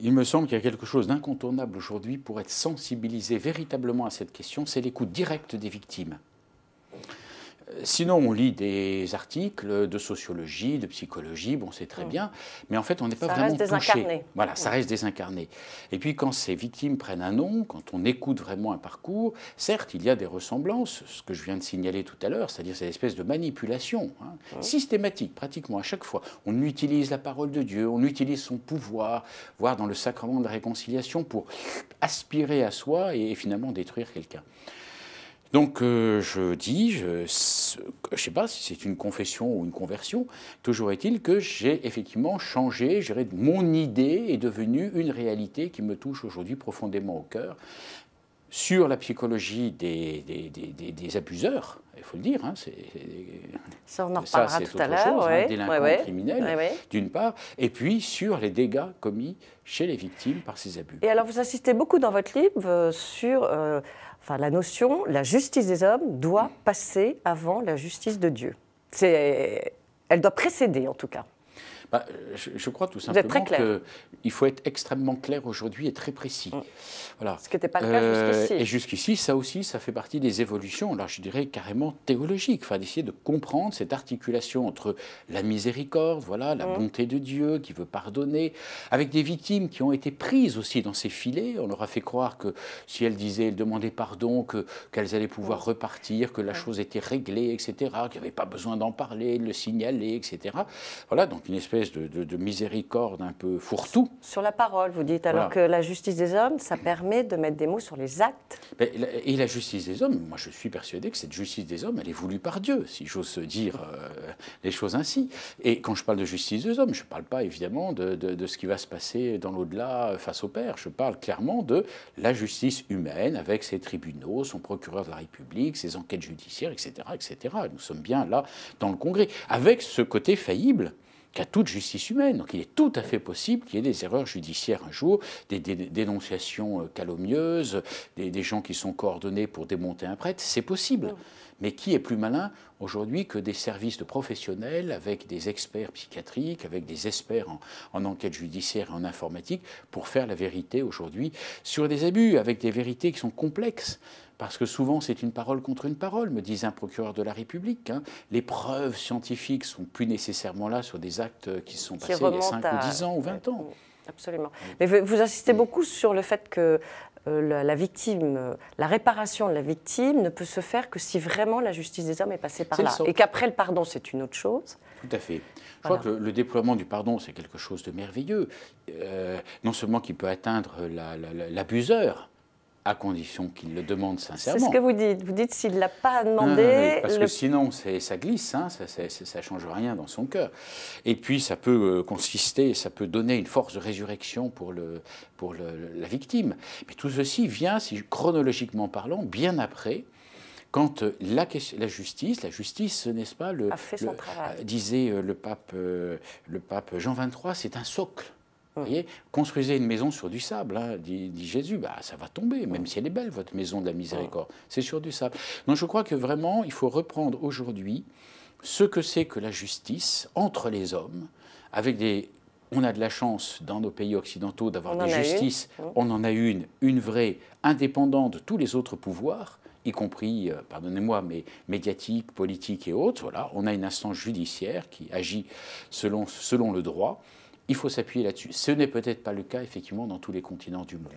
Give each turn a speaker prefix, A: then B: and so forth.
A: il me semble qu'il y a quelque chose d'incontournable aujourd'hui pour être sensibilisé véritablement à cette question, c'est l'écoute directe des victimes sinon, on lit des articles de sociologie, de psychologie, bon, c'est très mm. bien, mais en fait, on n'est pas ça vraiment reste touché. Voilà, mm. ça reste désincarné. Et puis, quand ces victimes prennent un nom, quand on écoute vraiment un parcours, certes, il y a des ressemblances, ce que je viens de signaler tout à l'heure, c'est-à-dire cette espèce de manipulation hein, mm. systématique, pratiquement à chaque fois. On utilise la parole de Dieu, on utilise son pouvoir, voire dans le sacrement de la réconciliation, pour aspirer à soi et finalement détruire quelqu'un. Donc euh, je dis, je ne sais pas si c'est une confession ou une conversion, toujours est-il que j'ai effectivement changé, mon idée est devenue une réalité qui me touche aujourd'hui profondément au cœur sur la psychologie des, des, des, des abuseurs, il faut le dire. Hein, c'est, ça, on en reparlera tout à l'heure. Hein, ouais, délinquants criminels, d'une part, et puis sur les dégâts commis chez les victimes par ces abus.
B: Et alors, vous insistez beaucoup dans votre livre euh, sur euh, enfin, la notion la justice des hommes doit passer avant la justice de Dieu. C'est,
A: elle doit précéder, en tout cas. Bah, je, crois tout simplement qu'il faut être extrêmement clair aujourd'hui et très précis. Mm. Voilà. Ce qui n'était pas le cas jusqu'ici. Euh, et jusqu'ici, ça aussi, ça fait partie des évolutions, Alors, je dirais carrément théologiques, enfin, d'essayer de comprendre cette articulation entre la miséricorde, voilà, la mm. bonté de Dieu qui veut pardonner, avec des victimes qui ont été prises aussi dans ces filets. On leur a fait croire que si elles disaient, elles demandaient pardon, que, qu'elles allaient pouvoir mm. repartir, que la chose était réglée, etc., qu'il n'y avait pas besoin d'en parler, de le signaler, etc. Voilà, donc une espèce de, miséricorde un peu fourre-tout. Sur
B: la parole, vous dites, alors que la justice des hommes, ça permet de mettre des mots sur les actes.
A: et la justice des hommes, moi je suis persuadé que cette justice des hommes, elle est voulue par Dieu, si j'ose dire euh, les choses ainsi. Et quand je parle de justice des hommes, je ne parle pas évidemment de, de, ce qui va se passer dans l'au-delà euh, face au Père, je parle clairement de la justice humaine avec ses tribunaux, son procureur de la République, ses enquêtes judiciaires, etc. etc. Nous sommes bien là dans le Congrès, avec ce côté faillible qu'à toute justice humaine. Donc il est tout à fait possible qu'il y ait des erreurs judiciaires un jour, des, dénonciations euh, calomnieuses, des, gens qui sont coordonnés pour démonter un prêtre, c'est possible. Mais qui est plus malin aujourd'hui que des services de professionnels avec des experts psychiatriques, avec des experts en enquête judiciaire et en informatique pour faire la vérité aujourd'hui sur des abus, avec des vérités qui sont complexes parce que souvent c'est une parole contre une parole, me disait un procureur de la République. Hein. Les preuves scientifiques sont plus nécessairement là sur des actes qui sont passés il y a 5 ou 10
B: ans ou 20 ans. Absolument. Mais vous insistez beaucoup sur le fait que euh, la, victime, euh, la réparation de la victime ne peut se faire que si vraiment la justice des hommes est passée par là. Et qu'après
A: le pardon, c'est une autre chose. Tout à fait. Je crois que le, déploiement du pardon, c'est quelque chose de merveilleux. Euh, non seulement qu'il peut atteindre l'abuseur, à condition qu'il le demande sincèrement. C'est ce que vous
B: dites. Vous dites s'il ne l'a pas demandé. parce que
A: sinon, ça glisse, hein. ça ne change rien dans son cœur. Et puis, ça peut euh, consister, ça peut donner une force de résurrection pour, la victime. Mais tout ceci vient, chronologiquement parlant, bien après quand euh, la, justice, la justice, n'est-ce pas, disait euh, le pape, le pape Jean XXIII, c'est un socle. Vous voyez Construisez une maison sur du sable, hein, dit, Jésus, bah, ça va tomber, même si elle est belle, votre maison de la miséricorde. C'est sur du sable. Donc je crois que vraiment, il faut reprendre aujourd'hui ce que c'est que la justice entre les hommes, avec des on a de la chance dans nos pays occidentaux d'avoir des justices. On en a une, une vraie, indépendante de tous les autres pouvoirs, y compris, euh, pardonnez-moi, mais médiatiques, politiques et autres. Voilà, on a une instance judiciaire qui agit selon le droit il faut s'appuyer là-dessus. Ce n'est peut-être pas le cas, effectivement, dans tous les continents du monde.